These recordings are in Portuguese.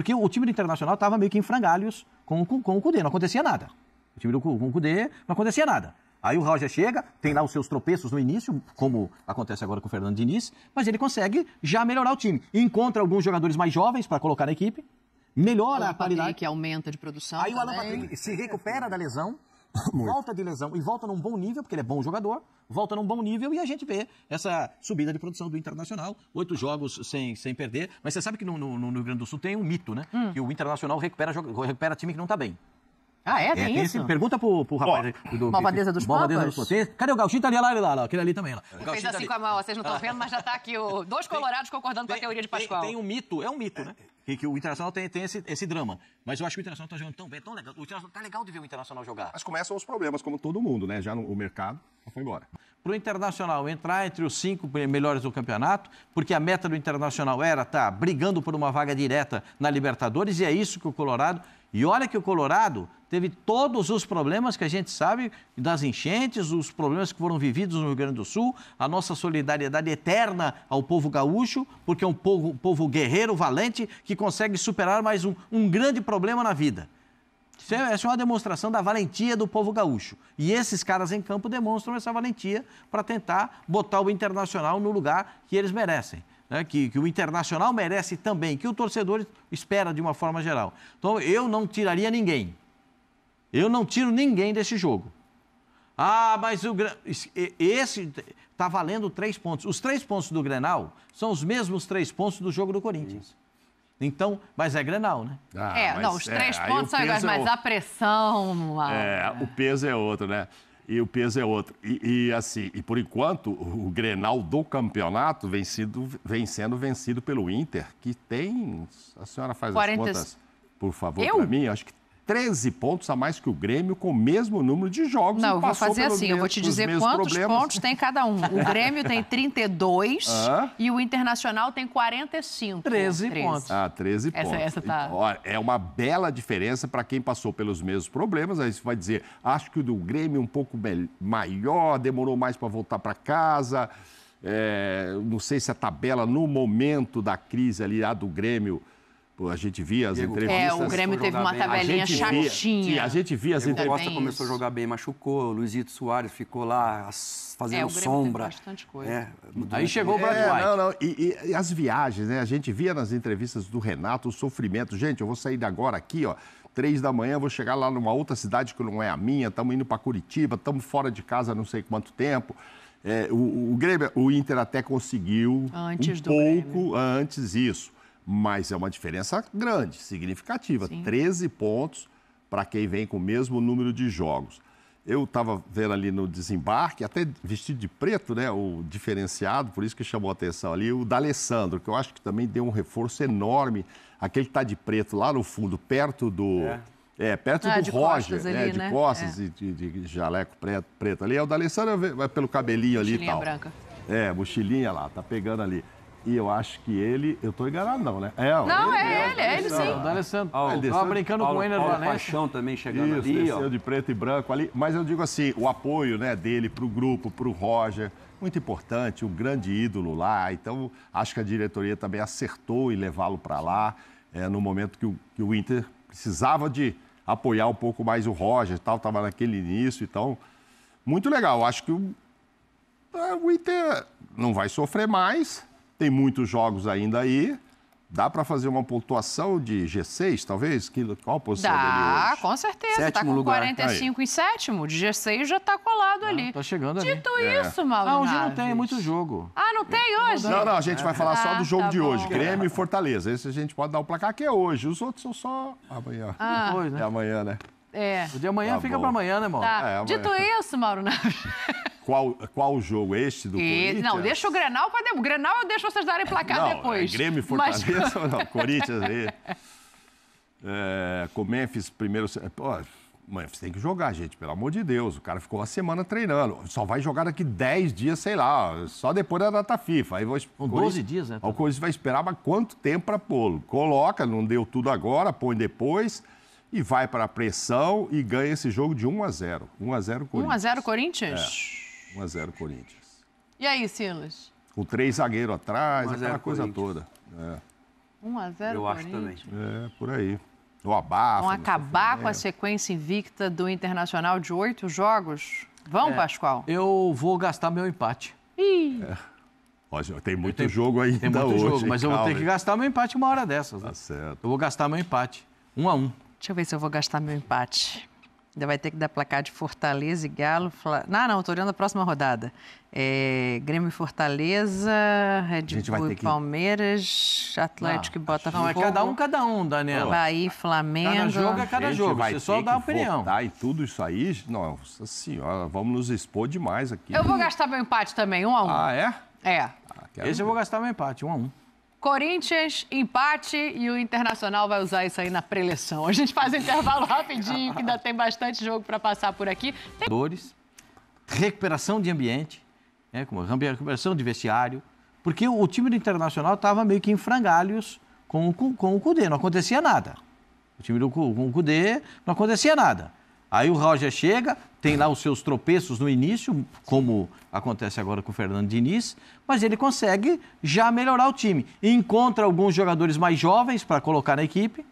Porque o time do Internacional estava meio que em frangalhos com, com, com o Cudê, não acontecia nada. O time do com o Cudê não acontecia nada. Aí o Roger chega, tem lá os seus tropeços no início, como acontece agora com o Fernando Diniz, mas ele consegue já melhorar o time. Encontra alguns jogadores mais jovens para colocar na equipe, melhora o a qualidade. que aumenta de produção. Aí também. o Alan Patrick se recupera da lesão, Muito. Volta de lesão e volta num bom nível, porque ele é bom jogador, volta num bom nível e a gente vê essa subida de produção do Internacional. Oito jogos sem, sem perder. Mas você sabe que no, no, no Rio Grande do Sul tem um mito, né? Hum. Que o Internacional recupera, recupera time que não está bem. Ah, é? Tem, é, tem isso? Esse, pergunta pro, pro rapaz oh. do, Malvadeza dos Malvadeza Papas. Dos, cadê o Gauchinho? Tá ali, lá, lá, lá, aquele ali também. Lá. fez tá assim tá com a mão, vocês não estão vendo, mas já tá aqui o, dois colorados tem, concordando tem, com a teoria de Pascoal. Tem, tem um mito, é um mito, né? É, que, que o Internacional tem, tem esse, esse drama. Mas eu acho que o Internacional tá jogando tão bem, tão legal. O Internacional tá legal de ver o Internacional jogar. Mas começam os problemas, como todo mundo, né? Já no o mercado, foi embora. Pro Internacional entrar entre os cinco melhores do campeonato, porque a meta do Internacional era estar tá brigando por uma vaga direta na Libertadores, e é isso que o Colorado e olha que o Colorado teve todos os problemas que a gente sabe das enchentes, os problemas que foram vividos no Rio Grande do Sul, a nossa solidariedade eterna ao povo gaúcho, porque é um povo, um povo guerreiro, valente, que consegue superar mais um, um grande problema na vida. essa é, é uma demonstração da valentia do povo gaúcho. E esses caras em campo demonstram essa valentia para tentar botar o internacional no lugar que eles merecem né, que, que, o Internacional merece também, que o torcedor espera de uma forma geral. Então, eu não tiraria ninguém. Eu não tiro ninguém desse jogo. Ah, mas o esse está valendo três pontos. Os três pontos do Grenal são os mesmos três pontos do jogo do Corinthians. Isso. Então, mas é Grenal, né? É, ah, é, não, os três é, pontos são iguais, é mas é o... a pressão... É, a... É, o peso é outro, né? e o peso é outro. E, e, assim, e por enquanto, o Grenal do campeonato vem, sido, vem sendo vencido pelo Inter, que tem. A senhora faz 40... as contas, por favor, para mim, acho que 13 pontos a mais que o Grêmio, com o mesmo número de jogos. Não, eu vou fazer assim, eu vou te dizer quantos problemas. pontos tem cada um. O Grêmio tem 32 e o Internacional tem 45. 13, 13. pontos. Ah, 13 essa, pontos. Essa tá... Olha, é uma bela diferença para quem passou pelos mesmos problemas. Aí você vai dizer, acho que o do Grêmio é um pouco maior, demorou mais para voltar para casa. É, não sei se a tabela no momento da crise ali, a do Grêmio Tipo, a gente via as entrevistas. É, o Grêmio teve uma tabelinha chatinha. a gente via as Diego entrevistas. Costa começou a jogar bem, machucou, o Luizito Soares ficou lá fazendo é, sombra. Teve bastante coisa. É, Aí chegou o Brad é, White. Não, não, e, e, e, as viagens, né? A gente via nas entrevistas do Renato o sofrimento. Gente, eu vou sair agora aqui, ó. Três da manhã, vou chegar lá numa outra cidade que não é a minha, estamos indo para Curitiba, estamos fora de casa não sei quanto tempo. É, o, o, Grêmio, o Inter até conseguiu antes um pouco Grêmio. antes isso mas é uma diferença grande, significativa. Sim. 13 pontos para quem vem com o mesmo número de jogos. Eu estava vendo ali no desembarque, até vestido de preto, né? O diferenciado, por isso que chamou a atenção ali, o D'Alessandro, que eu acho que também deu um reforço enorme. Aquele que está de preto lá no fundo, perto do. É. É, perto ah, do Roger, né, ali, é, de né? costas é. e de, de, jaleco preto, preto ali. É o D'Alessandro, pelo cabelinho ali e tal. Branca. É, mochilinha lá, tá pegando ali. E eu acho que ele. Eu tô enganado, não, né? É, não, ele, é, ele, é ele, sim. O D'Alessandro. Ah, Tava brincando Paulo, com ele Paulo, Paulo né? Paixão também chegando Isso, ali. Isso, de preto e branco ali. Mas eu digo assim, o apoio né, dele pro grupo, pro Roger, muito importante, um grande ídolo lá. Então, acho que a diretoria também acertou em levá-lo para lá, é, no momento que o, que o Inter precisava de apoiar um pouco mais o Roger e tal, tava naquele início, então... Muito legal, acho que o, é, o Inter não vai sofrer mais, tem muitos jogos ainda aí. Dá para fazer uma pontuação de G6, talvez? Que, qual a posição Dá, dele Ah, com certeza. Tá sétimo com lugar. 45 tá aí. e sétimo. De G6 já está colado ali. Tá chegando Dito ali. Dito é. isso, ah, é. Mauro Não, hoje não tem, muito jogo. Ah, não tem hoje? Não, não, a gente vai falar só do ah, jogo tá de hoje. Grêmio e Fortaleza. Esse a gente pode dar o placar que é hoje. Os outros são só amanhã. Ah. ah. Depois, né? É amanhã, né? É. O de amanhã tá fica para amanhã, né, irmão? Tá. É, amanhã. Dito isso, Mauro Naves. Qual, qual jogo? Este do e, Corinthians? Não, deixa o Grenal para O Grenal eu deixo vocês darem placar não, é depois. É Grêmio e Fortaleza Mas... ou não? Corinthians aí. É, com Memphis primeiro. Pô, Memphis tem que jogar, gente, pelo amor de Deus. O cara ficou uma semana treinando. Só vai jogar daqui 10 dias, sei lá, só depois da data FIFA. Aí vou, 12 dias, né? O tá? Corinthians vai esperar mas quanto tempo para pô-lo. Coloca, não deu tudo agora, põe depois e vai para a pressão e ganha esse jogo de 1 a 0. 1 a 0 Corinthians. 1 a 0 Corinthians? É. 1 a 0 Corinthians. E aí, Silas? Com três zagueiros atrás, aquela coisa toda. É. 1 a 0 Eu acho também. É, por aí. o abafo. Vão acabar com a sequência invicta do Internacional de oito jogos? Vão, é, Pascoal? Eu vou gastar meu empate. Ih! É. Tem muito tenho, jogo ainda tem muito hoje. Jogo, mas calma. eu vou ter que gastar meu empate uma hora dessas. Né? Tá certo. Eu vou gastar meu empate. Um a um. Deixa eu ver se eu vou gastar meu empate. Ainda vai ter que dar placar de Fortaleza e Galo. Fla... Ah, não, não, estou olhando a próxima rodada. É... Grêmio e Fortaleza, Red Bull e que... Palmeiras, Atlético e Botafogo. Não, é cada um, cada um, Daniela. Bahia e Flamengo. Cada jogo é cada jogo, vai você só dá opinião. Votar e tudo isso aí, nossa senhora, vamos nos expor demais aqui. Eu vou gastar meu empate também, um a um. Ah, é? É. Ah, Esse ver. eu vou gastar meu empate, um a um. Corinthians, empate e o Internacional vai usar isso aí na preleção. A gente faz um intervalo rapidinho, que ainda tem bastante jogo para passar por aqui. Tem... Recuperação de ambiente, né, como recuperação de vestiário, porque o, time do Internacional estava meio que em frangalhos com, o, com, com o Cudê, não acontecia nada. O time do com o Cudê não acontecia nada. Aí o Roger chega, tem lá os seus tropeços no início, como acontece agora com o Fernando Diniz, mas ele consegue já melhorar o time. Encontra alguns jogadores mais jovens para colocar na equipe,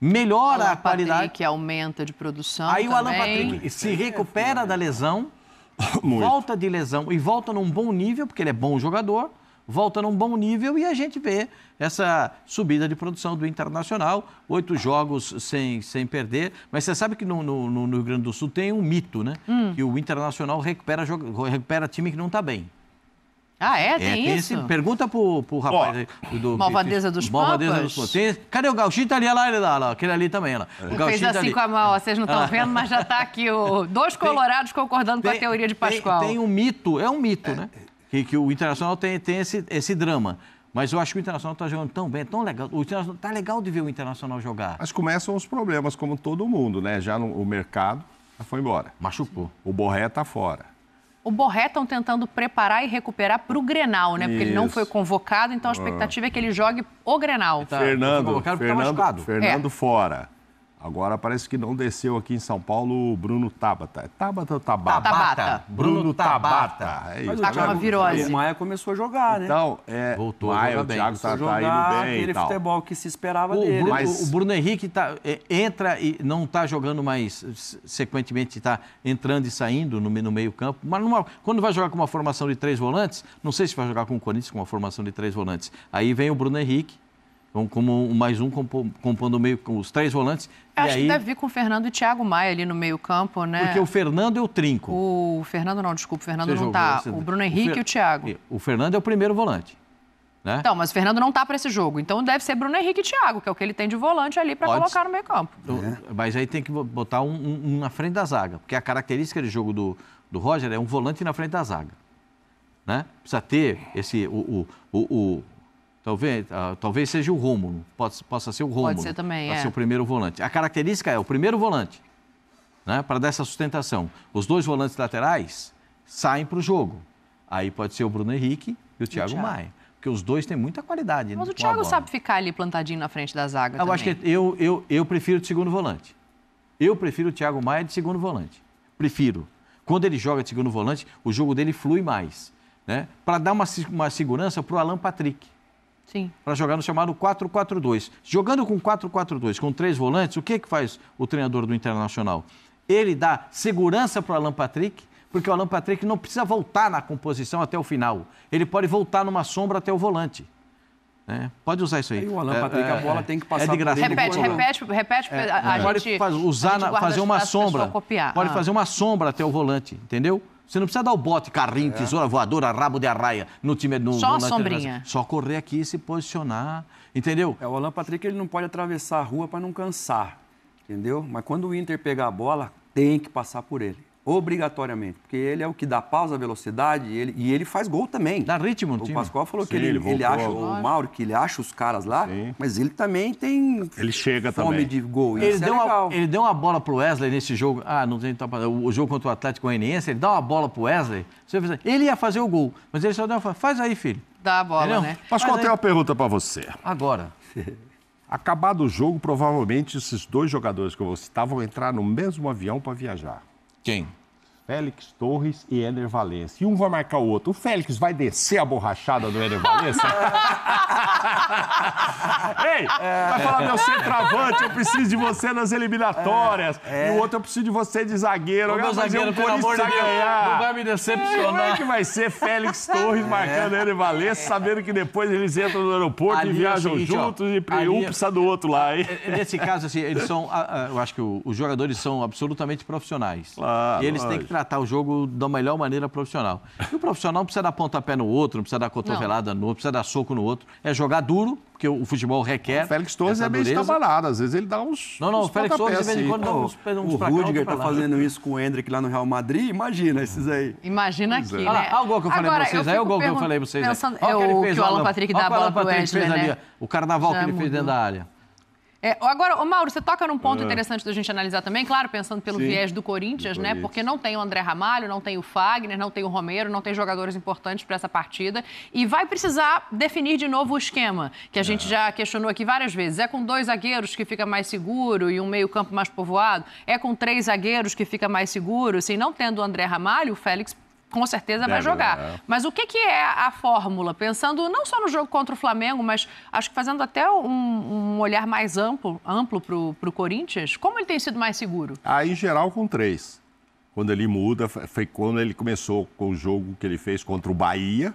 melhora Alan a qualidade. que aumenta de produção. Aí também. o Alan Patrick se recupera é da lesão, volta de lesão e volta num bom nível, porque ele é bom jogador volta num bom nível e a gente vê essa subida de produção do Internacional, oito jogos sem, sem perder. Mas você sabe que no, no, no Rio Grande do Sul tem um mito, né? Hum. Que o Internacional recupera, recupera time que não está bem. Ah, é? Tem, é, tem isso? Esse, pergunta pro, pro rapaz oh. do, Malvadeza dos Malvadeza dos pontos. cadê o Gauchito tá ali? Olha lá, ele lá, lá, aquele ali também. Lá. O Fez tá assim ali. com a mão, vocês não estão ah. vendo, mas já está aqui o, dois colorados tem, concordando tem, com a teoria de Pascoal. Tem, tem um mito, é um mito, né? é, né? que, que o Internacional tem, tem esse, esse drama. Mas eu acho que o Internacional está jogando tão bem, tão legal. O Internacional está legal de ver o Internacional jogar. Mas começam os problemas, como todo mundo, né? Já no, o mercado foi embora. Machucou. O Borré está fora. O Borré estão tentando preparar e recuperar para o Grenal, né? Porque Isso. ele não foi convocado, então a ah. expectativa é que ele jogue o Grenal. Tá, Fernando, tá Fernando, Fernando é. fora. Agora parece que não desceu aqui em São Paulo o Bruno Tabata. É Tabata ou Tabata? Tabata. Bruno Tabata. Tabata. É isso. Tá com uma virose. O Maia começou a jogar, né? Então, é, Voltou Maia, a jogar o Thiago tá, jogar tá indo bem aquele futebol que se esperava o dele. Mas... Né? O Bruno Henrique tá, é, entra e não está jogando mais, sequentemente está entrando e saindo no, no meio campo. Mas numa, quando vai jogar com uma formação de três volantes, não sei se vai jogar com o Corinthians com uma formação de três volantes, aí vem o Bruno Henrique, então, como mais um compo, compondo o meio com os três volantes. Acho aí... que deve vir com o Fernando e o Thiago Maia ali no meio-campo, né? Porque o Fernando é o trinco. O Fernando não, desculpa, o Fernando você não está. O Bruno Henrique o Fer... e o Thiago. O Fernando é o primeiro volante. Né? Então, mas o Fernando não está para esse jogo. Então deve ser Bruno Henrique e Thiago, que é o que ele tem de volante ali para colocar no meio-campo. Então, é. Mas aí tem que botar um, um, um, na frente da zaga, porque a característica de jogo do, do Roger é um volante na frente da zaga. Né? Precisa ter esse, o, o, o, o Talvez, uh, talvez seja o Rômulo, possa, possa ser o Rômulo. Pode ser também, Pode é. ser o primeiro volante. A característica é o primeiro volante, né, para dar essa sustentação. Os dois volantes laterais saem para o jogo. Aí pode ser o Bruno Henrique e o Thiago, o Thiago. Maia. Porque os dois têm muita qualidade. Mas o Thiago sabe ficar ali plantadinho na frente da zaga. Eu também. acho que eu, eu, eu prefiro de segundo volante. Eu prefiro o Thiago Maia de segundo volante. Prefiro. Quando ele joga de segundo volante, o jogo dele flui mais. Né? Para dar uma, uma segurança para o Alan Patrick para jogar no chamado 4-4-2. Jogando com 4-4-2, com três volantes, o que, que faz o treinador do Internacional? Ele dá segurança para o Alan Patrick, porque o Alan Patrick não precisa voltar na composição até o final. Ele pode voltar numa sombra até o volante. É, pode usar isso aí. E o Alan é, Patrick, é, a bola é, tem que passar. É de graça. Repete, repete, é, repete. É. A, gente, pode usar, a gente na, fazer uma sombra. Pode ah. fazer uma sombra até o volante, entendeu? Você não precisa dar o bote, carrinho, é. tesoura, voadora, rabo de arraia no time do. Só a sombrinha. Só correr aqui e se posicionar. Entendeu? É, o Alan Patrick ele não pode atravessar a rua para não cansar. Entendeu? Mas quando o Inter pegar a bola, tem que passar por ele. Obrigatoriamente, porque ele é o que dá pausa à velocidade ele, e ele faz gol também. Dá ritmo no O Pascoal falou Sim, que ele, ele, ele acha, o Mauro, que ele acha os caras lá, Sim. mas ele também tem ele chega fome também. de gol. Ele, é deu é uma, ele deu uma bola pro Wesley nesse jogo, ah, não tem o jogo contra o Atlético Goianiense, ele dá uma bola pro Wesley, ele ia fazer o gol, mas ele só deu uma faz aí, filho. Dá a bola, Entendeu? né? Pascoal, tem uma pergunta para você. Agora. Acabado o jogo, provavelmente esses dois jogadores que eu vou citar vão entrar no mesmo avião para viajar. Quem? Félix Torres e Éder Valença. E um vai marcar o outro. O Félix vai descer a borrachada do Éder Valença? Ei, é... vai falar, meu centroavante, eu preciso de você nas eliminatórias. É... E o outro, eu preciso de você de zagueiro. Ô, meu zagueiro, um pelo amor de Deus, não vai me decepcionar. Como é que vai ser Félix Torres é... marcando Éder Valença, sabendo que depois eles entram no aeroporto ali é e viajam juntos ó, e um é- precisa do outro lá, hein? É, nesse caso, assim, eles são... Eu acho que os jogadores são absolutamente profissionais. Claro, e eles têm que tratar o jogo da melhor maneira profissional. E o profissional não precisa dar pontapé no outro, não precisa dar cotovelada não. no outro, não precisa dar soco no outro. É jogar duro, porque o futebol requer. O Félix Torres é meio estabalado, às vezes ele dá uns. Não, não, uns o Félix Torres de vez em quando dá assim. uns, uns O Rudiger está né? fazendo isso com o Hendrick lá no Real Madrid, imagina esses aí. Imagina aqui. É. Né? Olha, né? olha o gol que eu falei Agora, pra vocês, aí o gol que eu falei pra vocês. Pensando, olha o que, é o Alan Patrick dá a bola pro ali? Né? O carnaval que ele fez dentro da área. É, agora, Mauro, você toca num ponto ah. interessante da gente analisar também, claro, pensando pelo Sim, viés do Corinthians, do né? Porque não tem o André Ramalho, não tem o Fagner, não tem o Romero, não tem jogadores importantes para essa partida. E vai precisar definir de novo o esquema, que a ah. gente é. já questionou aqui várias vezes. É com dois zagueiros que fica mais seguro e um meio-campo mais povoado? É com três zagueiros que fica mais seguro? Sim, não tendo o André Ramalho, o Félix com certeza Deve, vai jogar. É. Mas o que, que é a fórmula? Pensando não só no jogo contra o Flamengo, mas acho que fazendo até um, um olhar mais amplo para o Corinthians, como ele tem sido mais seguro? Ah, em geral, com três. Quando ele muda, foi quando ele começou com o jogo que ele fez contra o Bahia,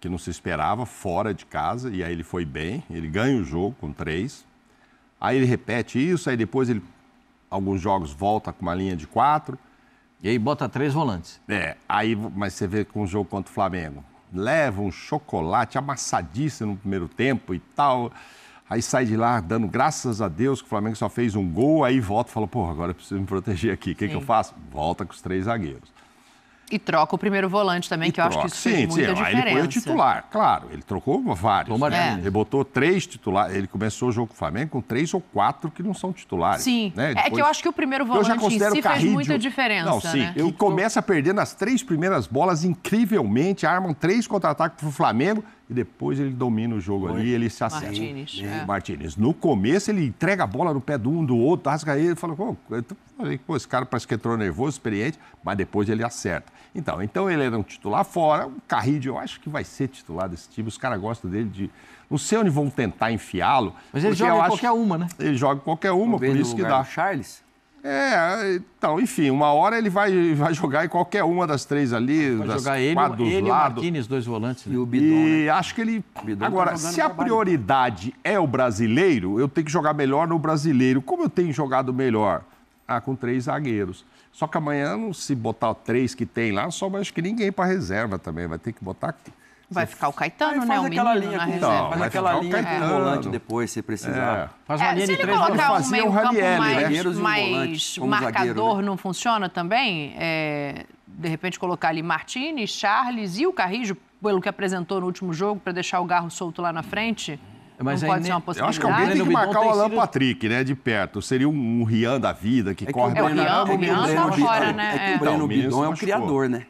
que não se esperava, fora de casa, e aí ele foi bem, ele ganha o jogo com três. Aí ele repete isso, aí depois ele alguns jogos volta com uma linha de quatro. E aí bota três volantes. É, aí, mas você vê com o jogo contra o Flamengo. Leva um chocolate amassadíssimo no primeiro tempo e tal. Aí sai de lá dando graças a Deus que o Flamengo só fez um gol, aí volta e fala, pô, agora eu preciso me proteger aqui. O que, que eu faço? Volta com os três zagueiros. E troca o primeiro volante também, e que eu acho que isso sim, fez muita sim. diferença. Aí ele foi o titular, claro. Ele trocou vários. né? é. Ele botou três titulares. Ele começou o jogo com o Flamengo com três ou quatro que não são titulares. Sim. Né? Depois... É que eu acho que o primeiro volante eu já considero em si Carrídio... fez muita diferença. Não, sim. Né? Eu... começa perdendo as três primeiras bolas incrivelmente, armam três contra-ataques para o Flamengo e depois ele domina o jogo Oi. ali, ele se acerta. Martinez. É. Martinez. No começo ele entrega a bola no pé do um, do outro, rasga ele e fala, Falei, pô, esse cara parece que entrou nervoso, experiente, mas depois ele acerta. Então, então ele era um titular fora, o Carrilho, eu acho que vai ser titular desse time, os caras gostam dele de... Não sei onde vão tentar enfiá-lo. Mas ele joga acho... qualquer uma, né? Ele joga qualquer uma, Talvez por isso que dá. Charles? É, então, enfim, uma hora ele vai, vai jogar em qualquer uma das três ali, vai das jogar ele, quatro ele, dos lados. dois volantes. Né? E o Bidon, né? E né? acho que ele... Tá agora, tá se a né? prioridade é o brasileiro, eu tenho que jogar melhor no brasileiro. Como eu tenho jogado melhor? Ah, com três zagueiros. Só que amanhã, se botar três que tem lá, só acho que ninguém para reserva também. Vai ter que botar. Vai ficar o Caetano, né? O menino linha, na né? reserva. Então, faz aquela linha com o volante depois, se precisar. É. Faz uma é, linha de três colocar um meio campo mais, né? mais um marcador, zagueiro, né? não funciona também? É, de repente colocar ali Martini, Charles e o Carrijo, pelo que apresentou no último jogo, para deixar o Garro solto lá na frente? É, mas não aí, pode ser uma possibilidade. Eu acho que alguém tem que marcar o Alan Patrick, né? De perto. Seria um, um Rian da vida que é corre que o Breno, é o Rian, o então, Rian tá fora, né? É que o é. Breno Bidon então, é o criador, né?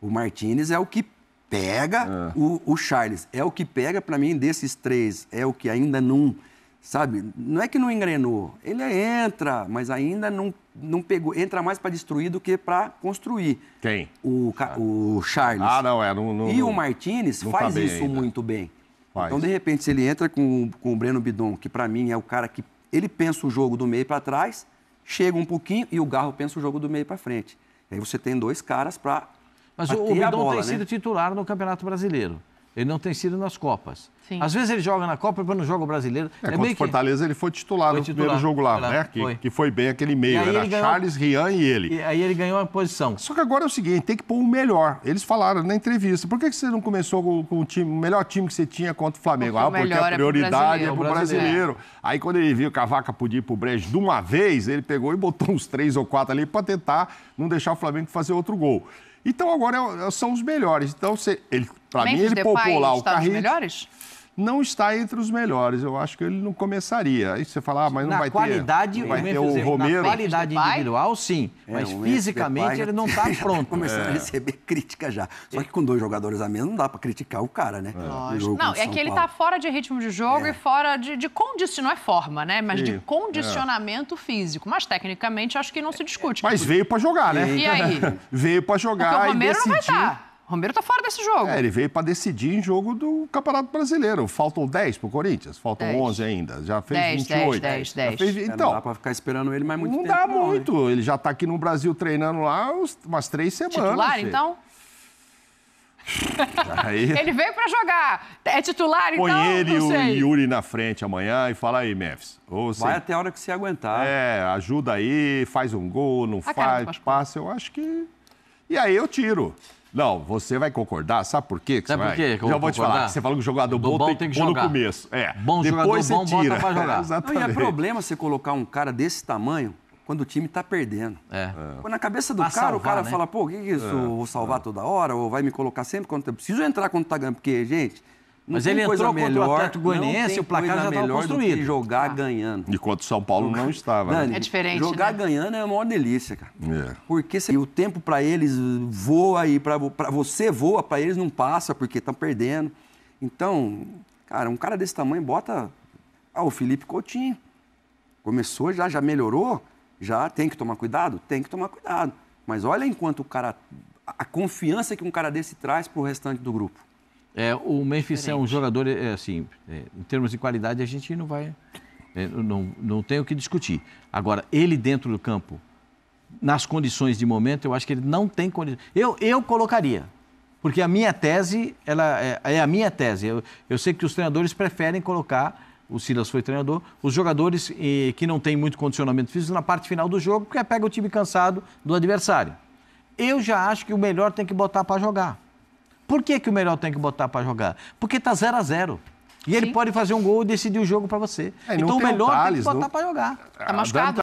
O Martinez é o que pega é. o, o Charles. É o que pega, para mim, desses três. É o que ainda não sabe? Não é que não engrenou, ele entra, mas ainda não, não pegou. Entra mais para destruir do que para construir. Quem? O, o Charles. Ah, não, é. Não, não e o Martinez tá faz isso ainda. muito bem. Faz. Então, de repente, se ele entra com, com o Breno Bidon, que para mim é o cara que ele pensa o jogo do meio para trás, chega um pouquinho e o Garro pensa o jogo do meio para frente. aí você tem dois caras para. Mas o Bidon bola, tem né? sido titular no Campeonato Brasileiro. Ele não tem sido nas Copas. Sim. Às vezes ele joga na Copa, mas não joga o brasileiro. É, é contra o Fortaleza que... ele foi titular, foi titular no primeiro jogo lá, lá né? Que foi. que foi bem aquele meio. Era ganhou... Charles, Rian e ele. E aí ele ganhou a posição. Só que agora é o seguinte, tem que pôr o melhor. Eles falaram na entrevista, por que você não começou com, o, time, o melhor time que você tinha contra o Flamengo? Porque ah, porque a é prioridade é pro brasileiro. É pro brasileiro. É. Aí quando ele viu que a vaca podia ir pro brejo de uma vez, ele pegou e botou uns três ou quatro ali para tentar não deixar o Flamengo fazer outro gol. Então agora é são os melhores. Então você, ele para mim, ele poupou lá o carrinho. melhores? Não está entre os melhores. Eu acho que ele não começaria. Aí você fala, ah, mas não na vai qualidade, ter, vai ter o Romero. Na qualidade individual, sim. É, mas fisicamente ele não está pronto. Começando é. a receber crítica já. Só que com dois jogadores a menos não dá para criticar o cara, né? É. Não, é que ele está fora de ritmo de jogo é. e fora de, de condição. Não é forma, né? Mas de é. condicionamento físico. Mas tecnicamente acho que não se discute. Mas veio para jogar, né? E aí? veio para jogar. Porque o Romero e decidir... não vai estar. Romero tá fora desse jogo. É, ele veio para decidir em jogo do Campeonato Brasileiro. Faltam 10 pro Corinthians, faltam 10. 11 ainda. Já fez 10, 28. 10, 10, 10. Fez... Então, é, não então, dá para ficar esperando ele mais muito não tempo. Dá não dá muito. Né? Ele já tá aqui no Brasil treinando lá umas três semanas. Titular, filho. então? Aí... É. Ele veio para jogar. É titular, Põe então? Põe ele e o Yuri na frente amanhã e fala aí, Memphis. Você... Vai até a hora que você aguentar. É, ajuda aí, faz um gol, não ah, faz, cara, passa. Eu acho que... E aí eu tiro. Não, você vai concordar, sabe por quê? Que sabe por quê? Que eu Já vou, vou te falar. Você falou que o jogador bom, bom tem, tem que bom jogar. no começo. É. Bom Depois jogador você bom, bota tá pra jogar. É, exatamente. Não, e é problema você colocar um cara desse tamanho quando o time tá perdendo. É. é. Na cabeça do pra cara, salvar, o cara né? fala, pô, o que, que é isso? É. Vou salvar é. toda hora, ou vai me colocar sempre quando eu preciso entrar quando tá ganhando, porque, gente, mas ele entrou melhor, contra o Atlético Goianiense, o placar já estava construído. Do que jogar ah. ganhando. Enquanto o São Paulo não é. estava. né? É, é diferente. Jogar né? ganhando é uma delícia, cara. É. Porque se, o tempo para eles voa e para você voa, para eles não passa porque estão perdendo. Então, cara, um cara desse tamanho bota ah, o Felipe Coutinho. Começou já, já melhorou, já tem que tomar cuidado, tem que tomar cuidado. Mas olha enquanto o cara a confiança que um cara desse traz para o restante do grupo. É, o Memphis Diferente. é um jogador, é, assim, é, em termos de qualidade, a gente não vai. É, não, não tem o que discutir. Agora, ele dentro do campo, nas condições de momento, eu acho que ele não tem condições. Eu, eu colocaria. Porque a minha tese, ela é, é a minha tese. Eu, eu, sei que os treinadores preferem colocar, o Silas foi treinador, os jogadores que não têm muito condicionamento físico na parte final do jogo, porque pega o time cansado do adversário. Eu já acho que o melhor tem que botar para jogar. Por que, que o melhor tem que botar para jogar? Porque tá 0 a 0 E Sim. ele pode fazer um gol e decidir o jogo para você. É, então o melhor o Thales, tem que botar não... para jogar. Tá machucado.